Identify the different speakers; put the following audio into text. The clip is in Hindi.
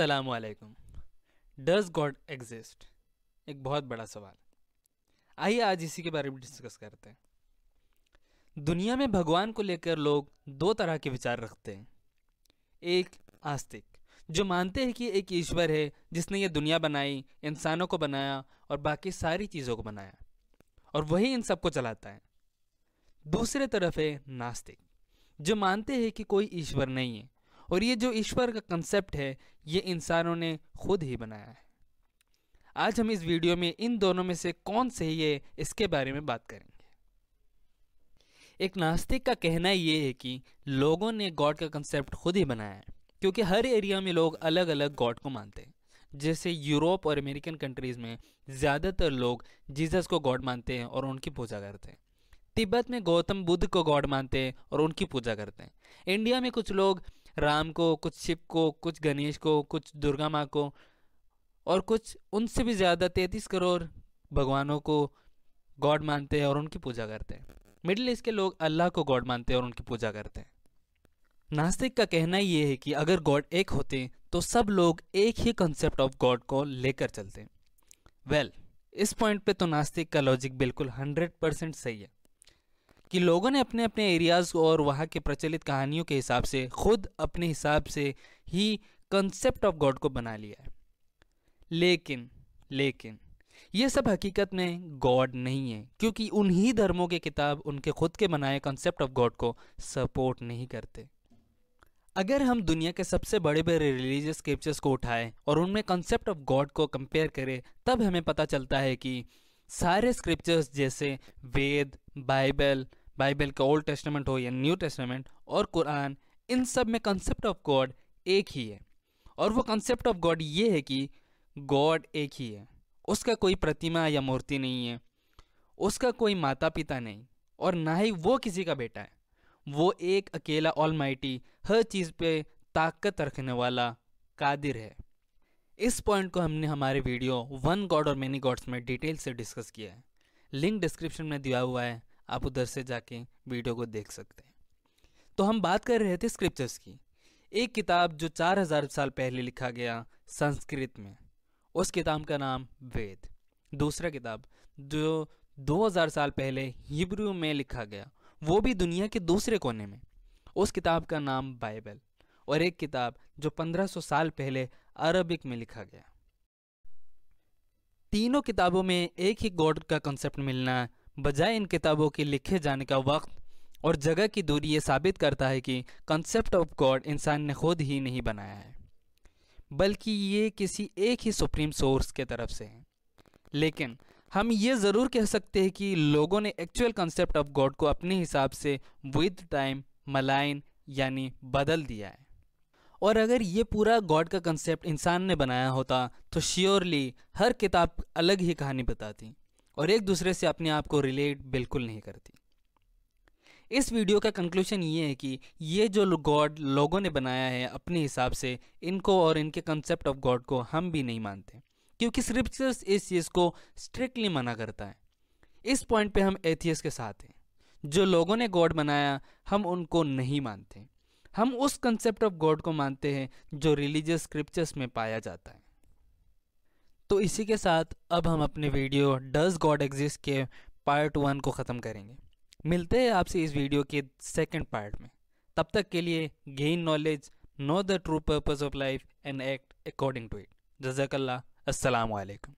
Speaker 1: असलकुम डज गॉड एग्जिस्ट एक बहुत बड़ा सवाल आइए आज इसी के बारे में डिस्कस करते हैं दुनिया में भगवान को लेकर लोग दो तरह के विचार रखते हैं एक आस्तिक जो मानते हैं कि एक ईश्वर है जिसने ये दुनिया बनाई इंसानों को बनाया और बाकी सारी चीज़ों को बनाया और वही इन सबको चलाता है दूसरे तरफ है नास्तिक जो मानते हैं कि कोई ईश्वर नहीं है और ये जो ईश्वर का कंसेप्ट है ये इंसानों ने खुद ही बनाया है आज हम इस वीडियो में इन दोनों में से कौन सही है इसके बारे में बात करेंगे एक नास्तिक का कहना ये है कि लोगों ने गॉड का कंसेप्ट खुद ही बनाया है क्योंकि हर एरिया में लोग अलग अलग गॉड को मानते हैं जैसे यूरोप और अमेरिकन कंट्रीज़ में ज़्यादातर लोग जीसस को गॉड मानते हैं और उनकी पूजा करते हैं तिब्बत में गौतम बुद्ध को गॉड मानते हैं और उनकी पूजा करते हैं इंडिया में कुछ लोग राम को कुछ शिव को कुछ गणेश को कुछ दुर्गा माँ को और कुछ उनसे भी ज़्यादा तैंतीस करोड़ भगवानों को गॉड मानते हैं और उनकी पूजा करते हैं मिडिल ईस्ट के लोग अल्लाह को गॉड मानते हैं और उनकी पूजा करते हैं नास्तिक का कहना यह है कि अगर गॉड एक होते तो सब लोग एक ही कंसेप्ट ऑफ गॉड को लेकर चलते वेल well, इस पॉइंट पे तो नास्तिक का लॉजिक बिल्कुल हंड्रेड परसेंट सही है कि लोगों ने अपने अपने एरियाज़ और वहाँ के प्रचलित कहानियों के हिसाब से खुद अपने हिसाब से ही कंसेप्ट ऑफ गॉड को बना लिया है लेकिन लेकिन ये सब हकीकत में गॉड नहीं है क्योंकि उन्हीं धर्मों के किताब उनके खुद के बनाए कंसेप्ट ऑफ गॉड को सपोर्ट नहीं करते अगर हम दुनिया के सबसे बड़े बड़े रिलीजियस स्क्रिप्चर्स को उठाएं और उनमें कंसेप्ट ऑफ गॉड को कंपेयर करें तब हमें पता चलता है कि सारे स्क्रिप्चर्स जैसे वेद बाइबल बाइबल का ओल्ड टेस्टमेंट हो या न्यू टेस्टमेंट और कुरान इन सब में कंसेप्ट ऑफ गॉड एक ही है और वो कंसेप्ट ऑफ गॉड ये है कि गॉड एक ही है उसका कोई प्रतिमा या मूर्ति नहीं है उसका कोई माता पिता नहीं और ना ही वो किसी का बेटा है वो एक अकेला ऑल हर चीज़ पे ताकत रखने वाला कादिर है इस पॉइंट को हमने हमारे वीडियो वन गॉड और मेनी गॉड्स में डिटेल से डिस्कस किया है लिंक डिस्क्रिप्शन में दिया हुआ है आप उधर से जाके वीडियो को देख सकते हैं तो हम बात कर रहे थे स्क्रिप्चर्स की एक किताब जो चार हजार साल पहले लिखा गया संस्कृत में उस किताब का नाम वेद दूसरा किताब जो 2000 साल पहले हिब्रू में लिखा गया वो भी दुनिया के दूसरे कोने में उस किताब का नाम बाइबल और एक किताब जो 1500 साल पहले अरबिक में लिखा गया तीनों किताबों में एक ही गॉड का कंसेप्ट मिलना बजाय इन किताबों के लिखे जाने का वक्त और जगह की दूरी ये साबित करता है कि कंसेप्ट ऑफ गॉड इंसान ने खुद ही नहीं बनाया है बल्कि ये किसी एक ही सुप्रीम सोर्स के तरफ से है लेकिन हम ये ज़रूर कह सकते हैं कि लोगों ने एक्चुअल कंसेप्ट ऑफ गॉड को अपने हिसाब से विद टाइम मलाइन यानी बदल दिया है और अगर ये पूरा गॉड का कंसेप्ट इंसान ने बनाया होता तो श्योरली हर किताब अलग ही कहानी बताती और एक दूसरे से अपने आप को रिलेट बिल्कुल नहीं करती इस वीडियो का कंक्लूशन ये है कि ये जो गॉड लोगों ने बनाया है अपने हिसाब से इनको और इनके कंसेप्ट ऑफ गॉड को हम भी नहीं मानते क्योंकि स्क्रिप्चर्स इस चीज़ को स्ट्रिक्टली मना करता है इस पॉइंट पे हम एथियस के साथ हैं जो लोगों ने गॉड बनाया हम उनको नहीं मानते हम उस कंसेप्ट ऑफ गॉड को मानते हैं जो रिलीजियस स्क्रिप्चर्स में पाया जाता है तो इसी के साथ अब हम अपने वीडियो डज गॉड एग्जिस्ट के पार्ट वन को ख़त्म करेंगे मिलते हैं आपसे इस वीडियो के सेकेंड पार्ट में तब तक के लिए gain knowledge know the true purpose of life and act according to it जजाकल्ला असलकम